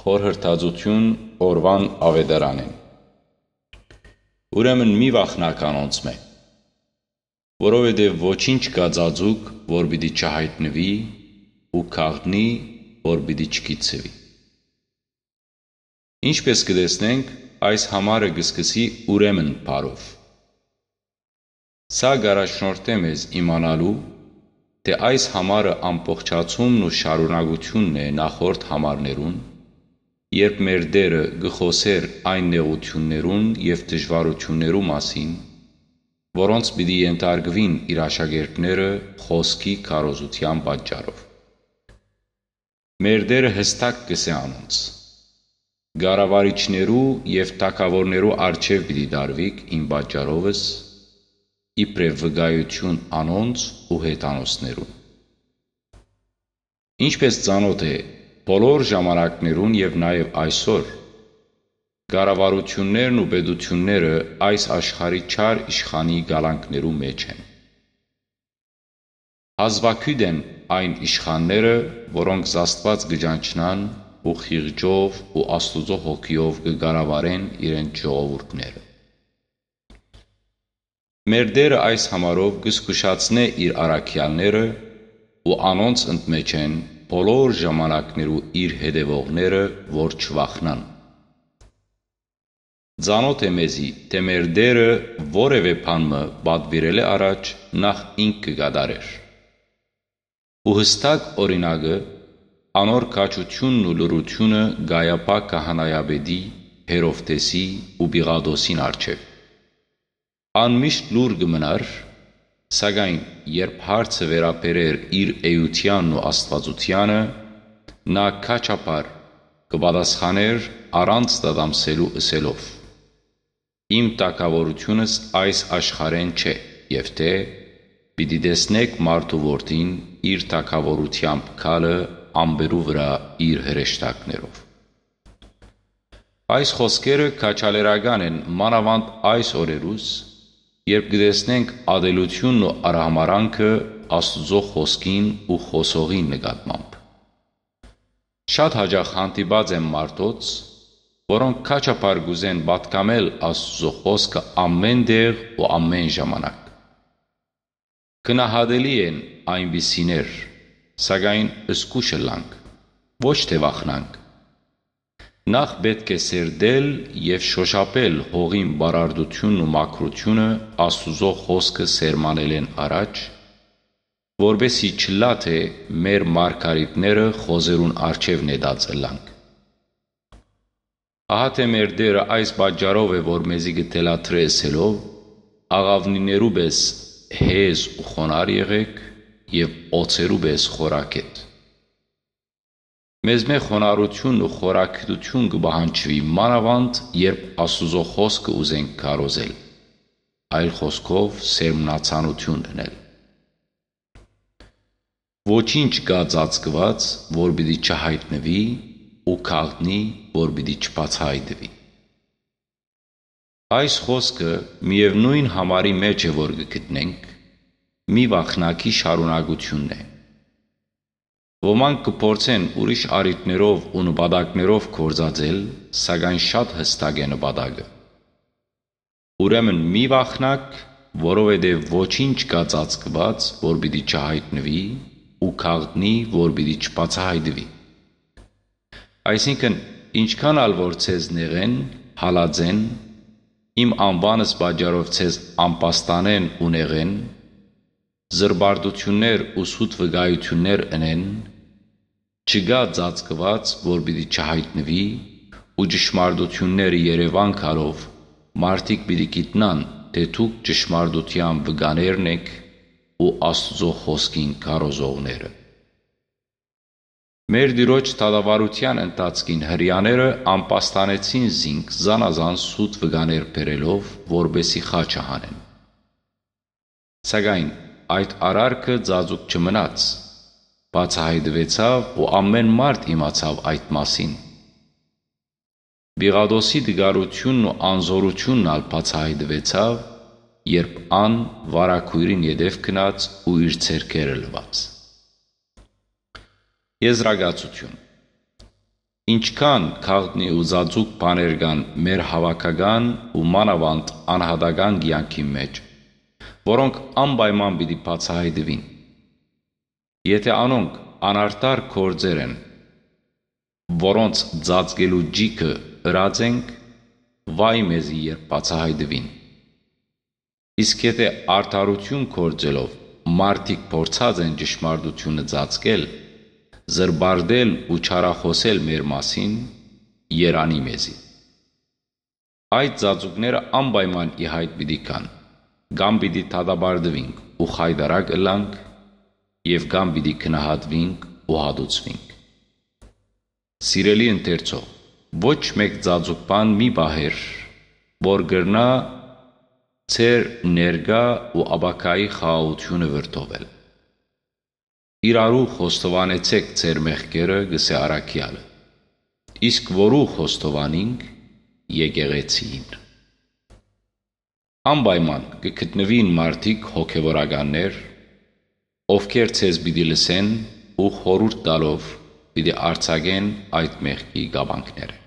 Խորհրդածություն օրվան ավետարանին։ Ուրեմն մի վախնակ անոնց մե։ Որովհետև ոչինչ կա ծածուկ, որ պիտի չհայտնվի, ու քաղտնի, որ պիտի չկիցվի։ Ինչպես կտեսնենք, այս համարը գսկսի ուրեմն բարով։ Սա գարաշնորհ մեզ իմանալու, թե այս համարը ամբողջացումն ու շարունակությունն է նախորդ համարներուն Երբ մեր դերը գխոսեր այն նեղություններուն և դժվարություններու մասին, որոնց պիտի ենթարգվին իր աշակերտները խոսքի կարոզության պատճառով։ Մեր դերը հստակ կսե անոնց։ Գարավարիչներու եւ թակավորներու արչեւ պիտի դարվիք իմ պատճառովս իբրև վգայություն անոնց ու հետանոսներուն։ Ինչպես ծանոթ է բոլոր ժամանակներուն եւ նաեւ այսօր Գարավարություններն ու պետությունները այս աշխարհի չար իշխանի գալանքներու մեջ են։ Հազվագյուտ են այն իշխանները, որոնք զաստված գճանչնան ու խիղճով ու աստուծո հոգիով կգարավարեն իրենց ժողովուրդները։ Մեր դերը այս համարով գսկուշացնե իր առաքյալները ու անոնց ընդմեջ են բոլոր ժամանակներու իր հետևողները, որ չվախնան։ Ձանոթ է մեզի, թե մեր դերը որևէ բանը պատվիրել է առաջ, նախ ինք կգադարեր։ Ու հստակ օրինակը անոր կաչությունն ու լրությունը գայապա կահանայաբեդի, հերովտեսի ու բիղադոսին արչև։ Անմիշտ լուր գմնար Սակայն երբ հարցը վերաբերեր իր էությանն ու աստվածությանը, նա քաչապար կպատասխաներ առանց դադամսելու ըսելով. Իմ տակավորությունս այս աշխարհեն չէ, եւ թե պիտի տեսնեք մարդու որդին իր տակավորությամբ քալը ամբերու վրա իր հրեշտակներով։ Այս խոսքերը քաչալերական են մանավանդ այս օրերուց երբ գտեսնենք ադելությունն ու արհամարանքը Աստծո խոսքին ու խոսողի նկատմամբ։ Շատ հաջող հանդիպած եմ մարդոց, որոնք քաչապար գուզեն պատկամել Աստծո խոսքը ամեն դեղ ու ամեն ժամանակ։ Կնահատելի են այնպիսիներ, սակայն ըսկուշը լանք, ոչ թե վախնանք, նախ պետք է սերդել եւ շոշափել հողին բարարդությունն ու մաքրությունը աստուծո խոսքը սերմանելեն առաջ որբեսի չլաթե մեր մարգարիտները խոզերուն արչև նետածելանք ահա թե մեր դերը այս պատճառով է որ մեզի գտելա թրեսելով աղավնիներու բես հեզ ու խոնար եղեք եւ օծերու բես խորակետ մեզ մե խոնարհությունն ու խորակրություն կբահանջվի մանավանդ, երբ Աստուծո խոսքը ուզենք քարոզել, այլ խոսքով սերմնացանություն դնել։ Ոչինչ կա ծածկված, որ պիտի չհայտնվի, ու քաղտնի, որ պիտի չբացահայտվի։ Այս խոսքը միևնույն համարի մեջ է, որ գտնենք, մի վախնակի շարունակությունն է։ Ոմանք կփորձեն ուրիշ արիտներով ու նպատակներով կործածել, սակայն շատ հստակ է նպատակը։ Ուրեմն մի վախնակ, որովհետև ոչինչ կա ծածկված, որ պիտի չհայտնվի, ու քաղտնի, որ պիտի չբացահայտվի։ Այսինքն, ինչքան ալ որ ցեզ նեղեն, հալածեն, իմ անվանս բաժարով ցեզ անպաստանեն ու նեղեն, զրբարտություններ ու սուտ վկայություններ ընեն, չգա ծածկված, որ պիտի չհայտնվի, ու ճշմարտությունները Երևան քարով մարդիկ պիտի գիտնան, թե դուք ճշմարտության վգաներն եք ու Աստծո խոսքին քարոզողները։ Մեր դիրոջ տադավարության ընթացքին հрьяաները անպաստանեցին զինք զանազան սուտ վգաներ բերելով, որբեսի խաչը հանեն։ Սակայն այդ արարքը ծածուկ չմնաց, բացահայտվեցավ ու ամեն մարդ իմացավ այդ մասին։ Բիղադոսի դգարությունն ու անզորությունն ալ բացահայտվեցավ, երբ ան վարակույրին յետև գնաց ու իր ցերկերը լվաց։ Եզրագացություն Ինչքան քաղտնի ու զածուկ բաներ կան մեր հավաքական ու մանավանդ անհատական կյանքի մեջ, որոնք անպայման պիտի բացահայտվին։ Եթե անոնք անարտար կորձեր են, որոնց ծածկելու ջիքը ըրացենք, վայ մեզի երբ բացահայտվին։ Իսկ եթե արդարություն կորձելով մարդիկ փորձած են ճշմարտությունը ծածկել, զրբարդել ու չարախոսել մեր մասին, երանի մեզի։ Այդ ծածուկները անպայման իհայտ պիտի կան, կամ պիտի թադաբարդվինք ու խայդարակ ըլանք եւ կամ պիտի քնահատվինք ու հադուցվինք։ Սիրելի ընթերցող, ոչ մեկ ծածուկpan մի բահեր, որ գրնա ցեր ներգա ու աբակայի խաղաղությունը վրթովել։ Իրարու խոստովանեցեք ցեր մեղքերը գսե արաքյալը։ Իսկ որու խոստովանինք եկեղեցին։ Անպայման կգտնվին մարդիկ հոգևորականներ, ովքեր ցեզ պիտի լսեն ու խորուրդ տալով պիտի արցագեն այդ մեղքի գաբանքները